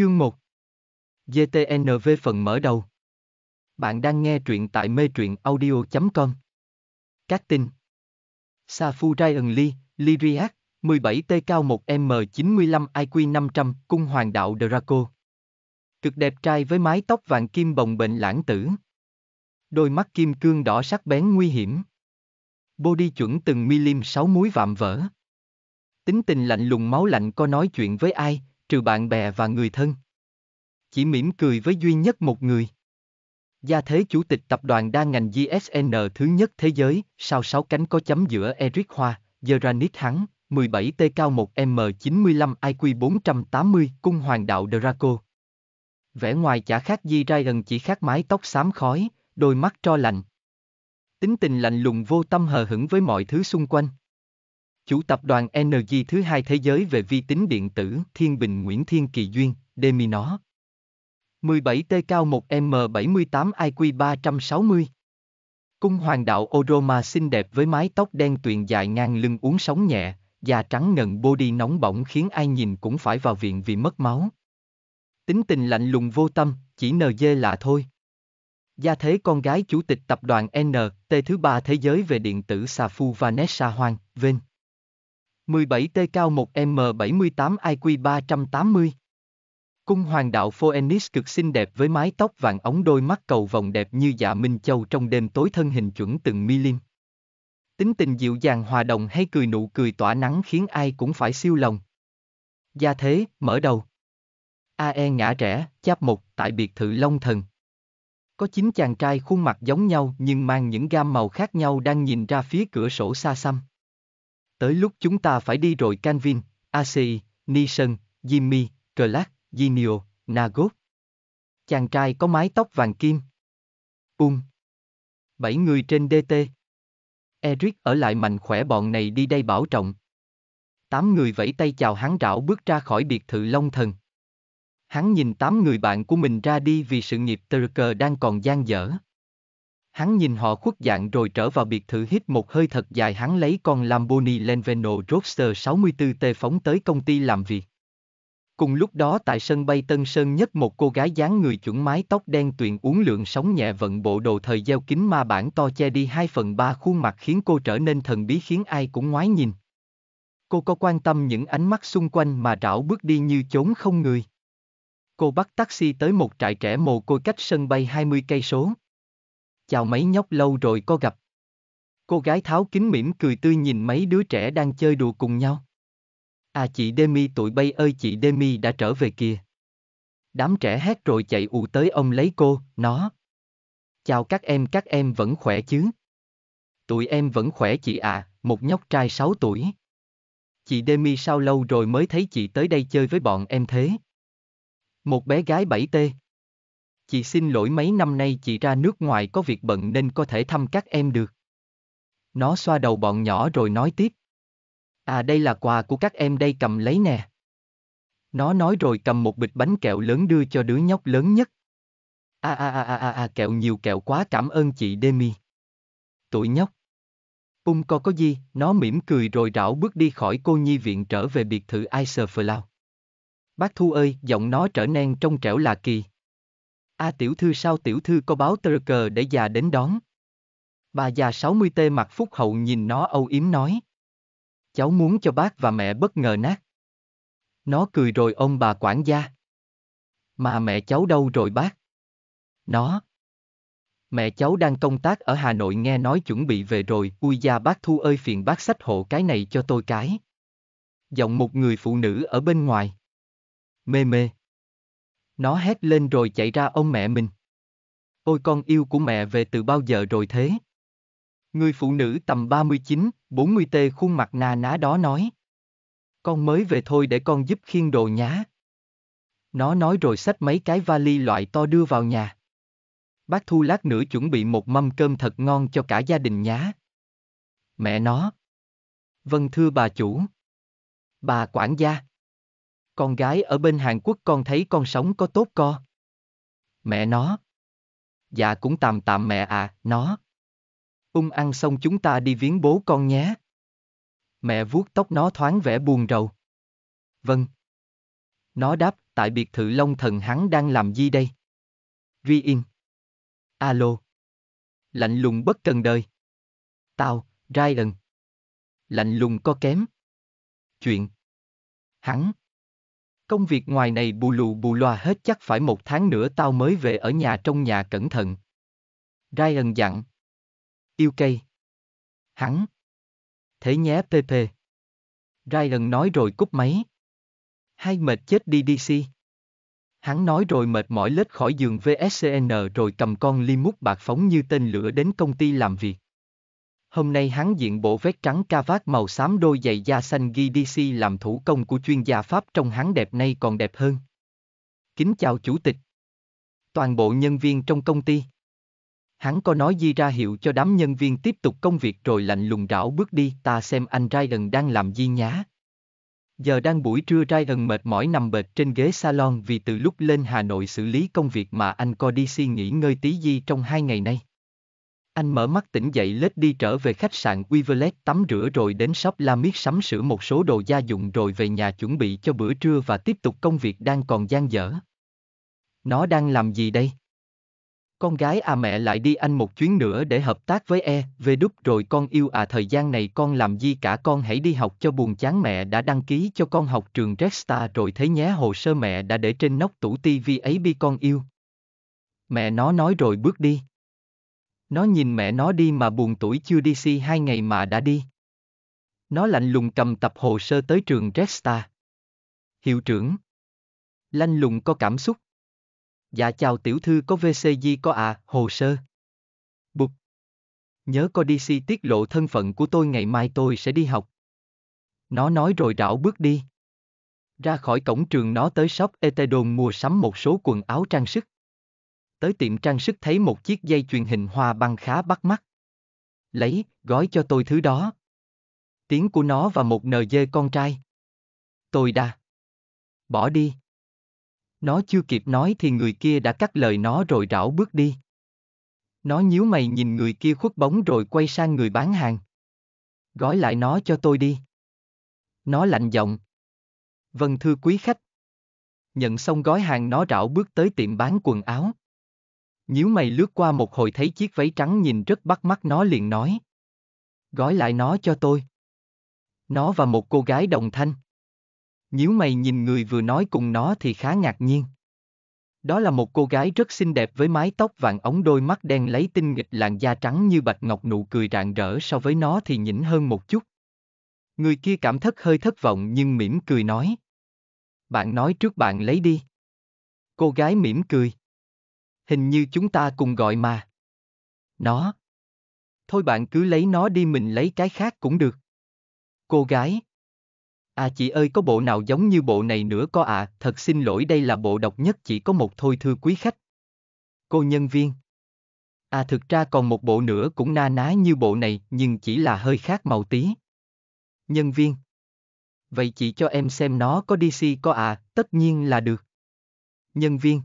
Chương 1 GTNV phần mở đầu Bạn đang nghe truyện tại mê truyện audio.com Các tin Safu Ryan Lee, Lyriac, 17T cao 1M95 IQ 500, cung hoàng đạo Draco Cực đẹp trai với mái tóc vàng kim bồng bệnh lãng tử Đôi mắt kim cương đỏ sắc bén nguy hiểm Body chuẩn từng milim sáu múi vạm vỡ Tính tình lạnh lùng máu lạnh có nói chuyện với ai, trừ bạn bè và người thân. Chỉ mỉm cười với duy nhất một người. Gia thế chủ tịch tập đoàn đa ngành GSN thứ nhất thế giới, sau sáu cánh có chấm giữa Eric Hoa, Granit Hắn, 17T cao 1M95 IQ 480, cung hoàng đạo Draco. Vẻ ngoài chả khác gì Ryan chỉ khác mái tóc xám khói, đôi mắt tro lạnh. Tính tình lạnh lùng vô tâm hờ hững với mọi thứ xung quanh chủ tập đoàn NG thứ hai thế giới về vi tính điện tử Thiên Bình Nguyễn Thiên Kỳ Duyên, Demino. 17T cao 1M78 IQ 360. Cung hoàng đạo Oroma xinh đẹp với mái tóc đen tuyền dài ngang lưng uống sóng nhẹ, da trắng ngần body nóng bỏng khiến ai nhìn cũng phải vào viện vì mất máu. Tính tình lạnh lùng vô tâm, chỉ nờ dê là thôi. Gia thế con gái chủ tịch tập đoàn N, thứ ba thế giới về điện tử Safu Vanessa Hoàng, Vinh. 17T cao 1M78 IQ 380. Cung hoàng đạo Phoenix cực xinh đẹp với mái tóc vàng ống đôi mắt cầu vòng đẹp như dạ minh châu trong đêm tối thân hình chuẩn từng milim. Tính tình dịu dàng hòa đồng hay cười nụ cười tỏa nắng khiến ai cũng phải siêu lòng. Gia thế, mở đầu. AE ngã rẽ, cháp một, tại biệt thự Long Thần. Có chín chàng trai khuôn mặt giống nhau nhưng mang những gam màu khác nhau đang nhìn ra phía cửa sổ xa xăm. Tới lúc chúng ta phải đi rồi Canvin, ACI, Nissan, Jimmy, Clark, Ginio, Nagot. Chàng trai có mái tóc vàng kim. Ung. Bảy người trên DT. Eric ở lại mạnh khỏe bọn này đi đây bảo trọng. Tám người vẫy tay chào hắn rảo bước ra khỏi biệt thự Long Thần. Hắn nhìn tám người bạn của mình ra đi vì sự nghiệp Turker đang còn gian dở. Hắn nhìn họ khuất dạng rồi trở vào biệt thự hít một hơi thật dài hắn lấy con Lamborghini Lenveno Roadster 64T phóng tới công ty làm việc. Cùng lúc đó tại sân bay Tân Sơn nhất một cô gái dáng người chuẩn mái tóc đen tuyền uống lượng sóng nhẹ vận bộ đồ thời gieo kính ma bản to che đi 2 phần 3 khuôn mặt khiến cô trở nên thần bí khiến ai cũng ngoái nhìn. Cô có quan tâm những ánh mắt xung quanh mà rảo bước đi như chốn không người. Cô bắt taxi tới một trại trẻ mồ côi cách sân bay 20 cây số chào mấy nhóc lâu rồi có gặp. Cô gái tháo kính mỉm cười tươi nhìn mấy đứa trẻ đang chơi đùa cùng nhau. À chị Demi tụi bay ơi chị Demi đã trở về kìa. Đám trẻ hét rồi chạy ù tới ông lấy cô, nó. Chào các em các em vẫn khỏe chứ? Tụi em vẫn khỏe chị à, một nhóc trai 6 tuổi. Chị Demi sao lâu rồi mới thấy chị tới đây chơi với bọn em thế? Một bé gái 7T, Chị xin lỗi mấy năm nay chị ra nước ngoài có việc bận nên có thể thăm các em được. Nó xoa đầu bọn nhỏ rồi nói tiếp. À đây là quà của các em đây cầm lấy nè. Nó nói rồi cầm một bịch bánh kẹo lớn đưa cho đứa nhóc lớn nhất. À à à à à, à kẹo nhiều kẹo quá cảm ơn chị Demi. Tụi nhóc. Ung co có gì, nó mỉm cười rồi rảo bước đi khỏi cô nhi viện trở về biệt thự Iserflau. Bác Thu ơi, giọng nó trở nên trong trẻo lạ kỳ a à, tiểu thư sao tiểu thư có báo tờ cờ để già đến đón. Bà già 60 tê mặt phúc hậu nhìn nó âu yếm nói. Cháu muốn cho bác và mẹ bất ngờ nát. Nó cười rồi ông bà quản gia. Mà mẹ cháu đâu rồi bác? Nó. Mẹ cháu đang công tác ở Hà Nội nghe nói chuẩn bị về rồi, ui da bác Thu ơi phiền bác sách hộ cái này cho tôi cái. Giọng một người phụ nữ ở bên ngoài. Mê mê. Nó hét lên rồi chạy ra ông mẹ mình. Ôi con yêu của mẹ về từ bao giờ rồi thế? Người phụ nữ tầm 39, 40 tê khuôn mặt na ná đó nói. Con mới về thôi để con giúp khiên đồ nhá. Nó nói rồi xách mấy cái vali loại to đưa vào nhà. Bác Thu lát nữa chuẩn bị một mâm cơm thật ngon cho cả gia đình nhá. Mẹ nó. Vâng thưa bà chủ. Bà quản gia con gái ở bên Hàn Quốc con thấy con sống có tốt co. Mẹ nó. Dạ cũng tạm tạm mẹ à, nó. Ung ăn xong chúng ta đi viếng bố con nhé. Mẹ vuốt tóc nó thoáng vẻ buồn rầu. Vâng. Nó đáp, tại biệt thự Long Thần hắn đang làm gì đây? Duy in Alo. Lạnh lùng bất cần đời. Tao, Ryan. Lạnh lùng có kém. Chuyện. Hắn. Công việc ngoài này bù lù bù loa hết chắc phải một tháng nữa tao mới về ở nhà trong nhà cẩn thận. Ryan dặn. Yêu cây. Hắn. Thế nhé PP. Ryan nói rồi cúp máy. Hai mệt chết đi DC. Hắn nói rồi mệt mỏi lết khỏi giường VSCN rồi cầm con ly mút bạc phóng như tên lửa đến công ty làm việc. Hôm nay hắn diện bộ vest trắng ca vát màu xám đôi giày da xanh ghi DC làm thủ công của chuyên gia Pháp trong hắn đẹp nay còn đẹp hơn. Kính chào chủ tịch. Toàn bộ nhân viên trong công ty. Hắn có nói di ra hiệu cho đám nhân viên tiếp tục công việc rồi lạnh lùng đảo bước đi ta xem anh Ryan đang làm gì nhá. Giờ đang buổi trưa Ryan mệt mỏi nằm bệt trên ghế salon vì từ lúc lên Hà Nội xử lý công việc mà anh có đi suy nghĩ ngơi tí di trong hai ngày nay. Anh mở mắt tỉnh dậy lết đi trở về khách sạn Wivelet tắm rửa rồi đến shop La Miết sắm sửa một số đồ gia dụng rồi về nhà chuẩn bị cho bữa trưa và tiếp tục công việc đang còn gian dở. Nó đang làm gì đây? Con gái à mẹ lại đi anh một chuyến nữa để hợp tác với e, về đúc rồi con yêu à thời gian này con làm gì cả con hãy đi học cho buồn chán mẹ đã đăng ký cho con học trường Rexstar rồi thế nhé hồ sơ mẹ đã để trên nóc tủ tivi ấy bi con yêu. Mẹ nó nói rồi bước đi. Nó nhìn mẹ nó đi mà buồn tuổi chưa đi si hai ngày mà đã đi. Nó lạnh lùng cầm tập hồ sơ tới trường Resta. Hiệu trưởng. Lanh lùng có cảm xúc. Dạ chào tiểu thư có VCG có à, hồ sơ. Bụt. Nhớ có DC tiết lộ thân phận của tôi ngày mai tôi sẽ đi học. Nó nói rồi rảo bước đi. Ra khỏi cổng trường nó tới shop Etedon mua sắm một số quần áo trang sức tới tiệm trang sức thấy một chiếc dây chuyền hình hoa băng khá bắt mắt. Lấy, gói cho tôi thứ đó. Tiếng của nó và một nờ dê con trai. Tôi đã. Bỏ đi. Nó chưa kịp nói thì người kia đã cắt lời nó rồi rảo bước đi. Nó nhíu mày nhìn người kia khuất bóng rồi quay sang người bán hàng. Gói lại nó cho tôi đi. Nó lạnh giọng. Vâng thưa quý khách. Nhận xong gói hàng nó rảo bước tới tiệm bán quần áo. Nhíu mày lướt qua một hồi thấy chiếc váy trắng nhìn rất bắt mắt nó liền nói. Gói lại nó cho tôi. Nó và một cô gái đồng thanh. Nhíu mày nhìn người vừa nói cùng nó thì khá ngạc nhiên. Đó là một cô gái rất xinh đẹp với mái tóc vàng ống đôi mắt đen lấy tinh nghịch làn da trắng như bạch ngọc nụ cười rạng rỡ so với nó thì nhỉnh hơn một chút. Người kia cảm thất hơi thất vọng nhưng mỉm cười nói. Bạn nói trước bạn lấy đi. Cô gái mỉm cười hình như chúng ta cùng gọi mà. Nó. Thôi bạn cứ lấy nó đi mình lấy cái khác cũng được. Cô gái. À chị ơi có bộ nào giống như bộ này nữa có ạ, à, thật xin lỗi đây là bộ độc nhất chỉ có một thôi thưa quý khách. Cô nhân viên. À thực ra còn một bộ nữa cũng na ná như bộ này nhưng chỉ là hơi khác màu tí. Nhân viên. Vậy chị cho em xem nó có DC có à, tất nhiên là được. Nhân viên.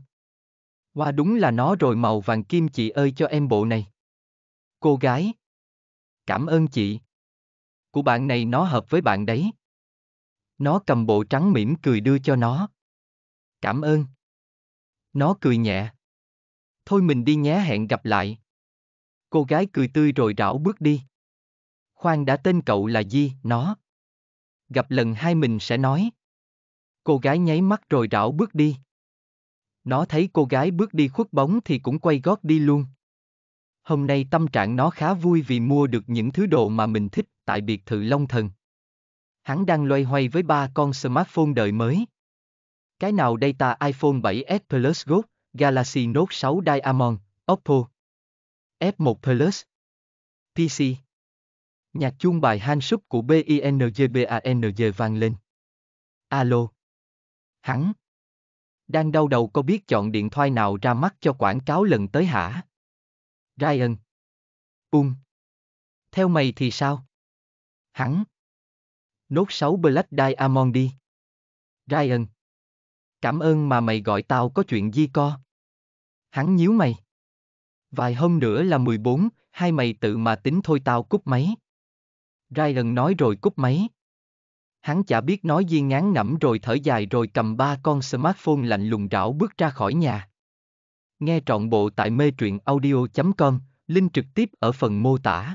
Hoa đúng là nó rồi màu vàng kim chị ơi cho em bộ này. Cô gái. Cảm ơn chị. Của bạn này nó hợp với bạn đấy. Nó cầm bộ trắng mỉm cười đưa cho nó. Cảm ơn. Nó cười nhẹ. Thôi mình đi nhé hẹn gặp lại. Cô gái cười tươi rồi rảo bước đi. Khoan đã tên cậu là gì, nó. Gặp lần hai mình sẽ nói. Cô gái nháy mắt rồi rảo bước đi. Nó thấy cô gái bước đi khuất bóng thì cũng quay gót đi luôn. Hôm nay tâm trạng nó khá vui vì mua được những thứ đồ mà mình thích tại biệt thự Long Thần. Hắn đang loay hoay với ba con smartphone đời mới. Cái nào đây ta iPhone 7s Plus Gold, Galaxy Note 6 Diamond, Oppo, F1 Plus, PC. Nhạc chuông bài han súp của BINGBANG vang lên. Alo. Hắn, đang đau đầu có biết chọn điện thoại nào ra mắt cho quảng cáo lần tới hả? Ryan. Um. Theo mày thì sao? Hắn. Nốt 6 Black Diamond đi. Ryan. Cảm ơn mà mày gọi tao có chuyện gì co. Hắn nhíu mày. Vài hôm nữa là 14, hai mày tự mà tính thôi tao cúp máy. Ryan nói rồi cúp máy. Hắn chả biết nói gì ngán ngẩm rồi thở dài rồi cầm ba con smartphone lạnh lùng rảo bước ra khỏi nhà. Nghe trọn bộ tại mê truyện audio.com, link trực tiếp ở phần mô tả.